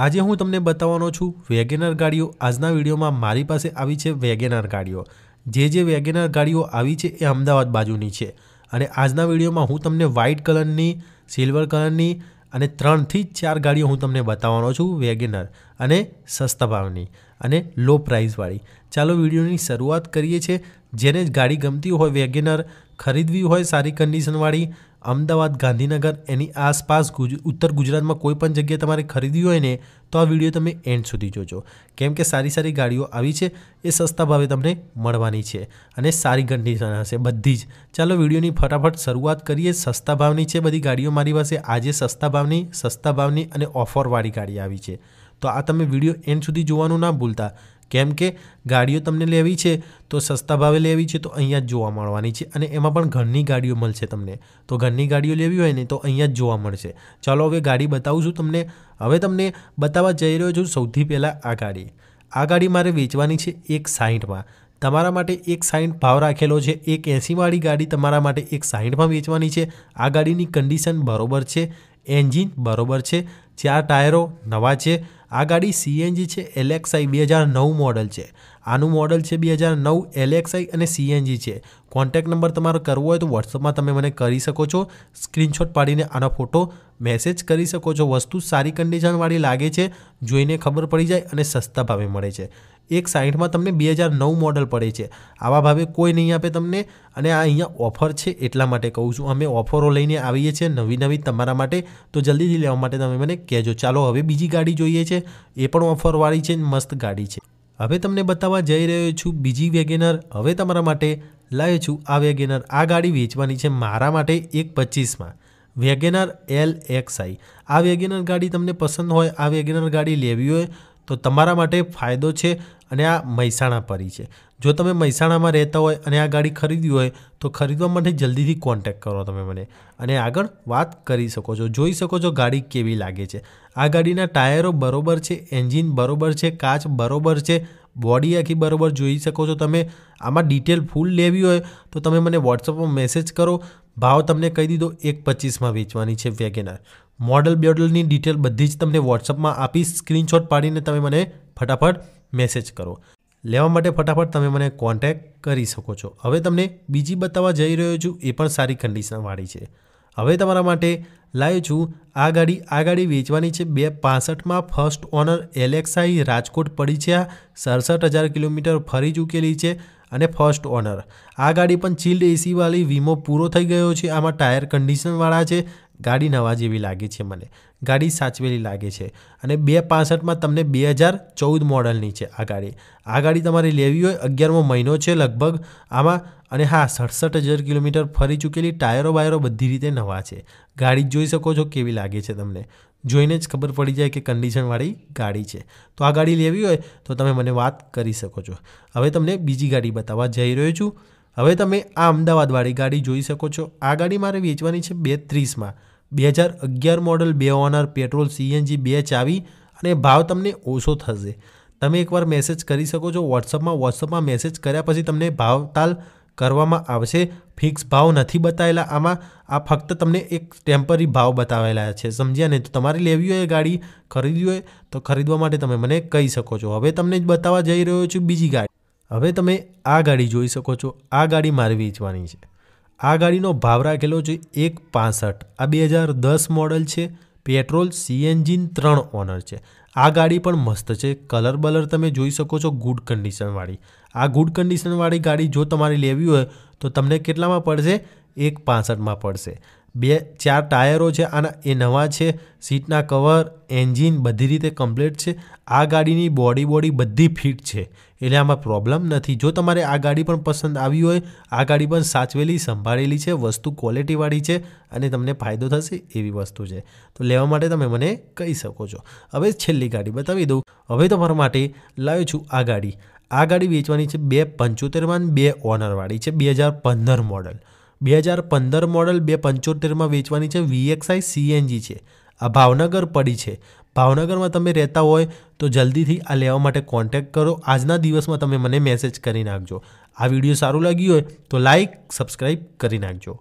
આજે હું તમને બતાવવાનો છું વેગેનર ગાડીઓ આજના વિડીયોમાં મારી પાસે આવી છે વેગેનર ગાડીઓ જે જે વેગેનર ગાડીઓ આવી છે એ અમદાવાદ બાજુની છે અને આજના વિડીયોમાં હું તમને વ્હાઇટ કલરની સિલ્વર કલરની અને ત્રણથી ચાર ગાડીઓ હું તમને બતાવવાનો છું વેગેનર અને સસ્તા ભાવની અને લો પ્રાઇઝવાળી ચાલો વિડીયોની શરૂઆત કરીએ છીએ જેને ગાડી ગમતી હોય વેગેનર ખરીદવી હોય સારી કન્ડિશનવાળી અમદાવાદ ગાંધીનગર એની આસપાસ ગુજ ઉત્તર ગુજરાતમાં કોઈ પણ જગ્યાએ તમારે ખરીદવી હોય ને તો આ વિડીયો તમે એન્ડ સુધી જોજો કેમ કે સારી સારી ગાડીઓ આવી છે એ સસ્તા ભાવે તમને મળવાની છે અને સારી કન્ડિશન હશે બધી જ ચાલો વિડીયોની ફટાફટ શરૂઆત કરીએ સસ્તા ભાવની છે બધી ગાડીઓ મારી પાસે આજે સસ્તા ભાવની સસ્તા ભાવની અને ઓફરવાળી ગાડી આવી છે તો આ તમે વિડીયો એન્ડ સુધી જોવાનું ના ભૂલતા કેમ કે ગાડીઓ તમને લેવી છે તો સસ્તા ભાવે લેવી છે તો અહીંયા જ જોવા મળવાની છે અને એમાં પણ ઘરની ગાડીઓ મળશે તમને તો ઘરની ગાડીઓ લેવી હોય ને તો અહીંયા જ જોવા મળશે ચાલો હવે ગાડી બતાવું છું તમને હવે તમને બતાવવા જઈ રહ્યો છું સૌથી પહેલાં આ ગાડી આ ગાડી મારે વેચવાની છે એક સાઈઠમાં તમારા માટે એક સાઠ ભાવ રાખેલો છે એક એંસીવાળી ગાડી તમારા માટે એક સાઈઠમાં વેચવાની છે આ ગાડીની કન્ડિશન બરોબર છે એન્જિન બરોબર છે ચાર ટાયરો નવા છે આ ગાડી સીએનજી છે એલેક્સાઈ બે હજાર નવ મોડલ છે આનું મોડલ છે બે હજાર નવ એલેક્સાઈ અને સીએનજી છે કોન્ટેક નંબર તમારો કરવો હોય તો વોટ્સઅપમાં તમે મને કરી શકો છો સ્ક્રીનશોટ પાડીને આનો ફોટો મેસેજ કરી શકો છો વસ્તુ સારી કન્ડિશનવાળી લાગે છે જોઈને ખબર પડી જાય અને સસ્તા ભાવે મળે છે એક સાઈઠમાં તમને બે હજાર નવ મોડલ પડે છે આવા ભાવે કોઈ નહીં આપે તમને અને આ અહીંયા ઓફર છે એટલા માટે કહું છું અમે ઓફરો લઈને આવીએ છીએ નવી નવી તમારા માટે તો જલ્દીથી લેવા માટે તમે મને કહેજો ચાલો હવે બીજી ગાડી જોઈએ છે એ પણ ઓફરવાળી છે મસ્ત ગાડી છે હવે તમને બતાવવા જઈ રહ્યો છું બીજી વેગેનર હવે તમારા માટે લાવ્યો છું આ વેગેનર આ ગાડી વેચવાની છે મારા માટે એક પચીસમાં વેગેનર એલ એક્સઆઈ આ વેગેનર ગાડી તમને પસંદ હોય આ વેગેનર ગાડી લેવી હોય તો તમારા માટે ફાયદો છે અને આ મહેસાણા પરી છે જો તમે મહેસાણામાં રહેતા હોય અને આ ગાડી ખરીદવી હોય તો ખરીદવા માટે જલ્દીથી કોન્ટેક કરો તમે મને અને આગળ વાત કરી શકો છો જોઈ શકો છો ગાડી કેવી લાગે છે આ ગાડીના ટાયરો બરોબર છે એન્જિન બરોબર છે કાચ બરોબર છે બોડી આખી બરાબર જોઈ શકો છો તમે આમાં ડિટેલ ફૂલ લેવી હોય તો તમે મને વોટ્સઅપમાં મેસેજ કરો ભાવ તમને કહી દીધો એક પચીસમાં વેચવાની છે વેગેનાર મોડલ બોડલની ડિટેલ બધી જ તમને વોટ્સઅપમાં આપી સ્ક્રીનશોટ પાડીને તમે મને ફટાફટ મેસેજ કરો લેવા માટે ફટાફટ તમે મને કોન્ટેક કરી શકો છો હવે તમને બીજી બતાવવા જઈ રહ્યો છું એ પણ સારી કન્ડિશનવાળી છે હવે તમારા માટે લાવ્યો છું આ ગાડી આ ગાડી વેચવાની છે બે પાસઠમાં ફર્સ્ટ ઓનર એલેક્સાઈ રાજકોટ પડી છે આ સડસઠ હજાર કિલોમીટર ફરી ચૂકેલી છે અને ફર્સ્ટ ઓનર આ ગાડી પણ ચિલ્ડ એસીવાળી વીમો પૂરો થઈ ગયો છે આમાં ટાયર કન્ડિશનવાળા છે ગાડી નવા જેવી લાગે છે મને ગાડી સાચવેલી લાગે છે અને બે પાસઠમાં તમને બે હજાર ચૌદ મોડલની છે આ ગાડી આ ગાડી તમારે લેવી હોય અગિયારમો મહિનો છે લગભગ આમાં અને હા સડસઠ હજાર કિલોમીટર ફરી ચૂકેલી ટાયરો વાયરો બધી રીતે નવા છે ગાડી જોઈ શકો છો કેવી લાગે છે તમને જોઈને જ ખબર પડી જાય કે કન્ડિશનવાળી ગાડી છે તો આ ગાડી લેવી હોય તો તમે મને વાત કરી શકો છો હવે તમને બીજી ગાડી બતાવવા જઈ રહ્યો છું હવે તમે આ અમદાવાદવાળી ગાડી જોઈ શકો છો આ ગાડી મારે વેચવાની છે બે ત્રીસમાં બે હજાર અગિયાર મોડલ બે ઓનર પેટ્રોલ સીએનજી બે ચાવી અને ભાવ તમને ઓછો થશે તમે એકવાર મેસેજ કરી શકો છો વોટ્સઅપમાં વોટ્સઅપમાં મેસેજ કર્યા પછી તમને ભાવતાલ કરવામાં આવશે ફિક્સ ભાવ નથી બતાવેલા આમાં આ ફક્ત તમને એક ટેમ્પરરી ભાવ બતાવેલા છે સમજ્યા ને તો તમારે લેવી હોય ગાડી ખરીદવી હોય તો ખરીદવા માટે તમે મને કહી શકો છો હવે તમને જ બતાવવા જઈ રહ્યો છું બીજી ગાડી હવે તમે આ ગાડી જોઈ શકો છો આ ગાડી મારે વેચવાની છે આ ગાડીનો ભાવ રાખેલો છે એક પાસઠ આ બે હજાર દસ મોડલ છે પેટ્રોલ સીએનજીન ત્રણ ઓનર છે આ ગાડી પણ મસ્ત છે કલર બલર તમે જોઈ શકો છો ગુડ કન્ડિશનવાળી આ ગુડ કન્ડિશનવાળી ગાડી જો તમારે લેવી હોય તો તમને કેટલામાં પડશે એક પાસઠમાં પડશે બે ચાર ટાયરો છે આના એ નવા છે સીટના કવર એન્જિન બધી રીતે કમ્પ્લીટ છે આ ગાડીની બોડી બોડી બધી ફિટ છે એટલે આમાં પ્રોબ્લેમ નથી જો તમારે આ ગાડી પણ પસંદ આવી હોય આ ગાડી પણ સાચવેલી સંભાળેલી છે વસ્તુ ક્વોલિટીવાળી છે અને તમને ફાયદો થશે એવી વસ્તુ છે તો લેવા માટે તમે મને કહી શકો છો હવે છેલ્લી ગાડી બતાવી દઉં હવે તમારા માટે લાવ્યો છું આ ગાડી આ ગાડી વેચવાની છે બે પંચોતેરમાં બે ઓનરવાળી છે બે હજાર પંદર મોડલ બે હજાર પંદર મોડલ બે પંચોતેરમાં વેચવાની છે વીએક્સઆઈ સીએનજી છે આ ભાવનગર પડી છે ભાવનગરમાં તમે રહેતા હોય તો જલ્દીથી આ લેવા માટે કોન્ટેક્ટ કરો આજના દિવસમાં તમે મને મેસેજ કરી નાખજો આ વિડીયો સારું લાગ્યું હોય તો લાઇક સબસ્ક્રાઈબ કરી નાખજો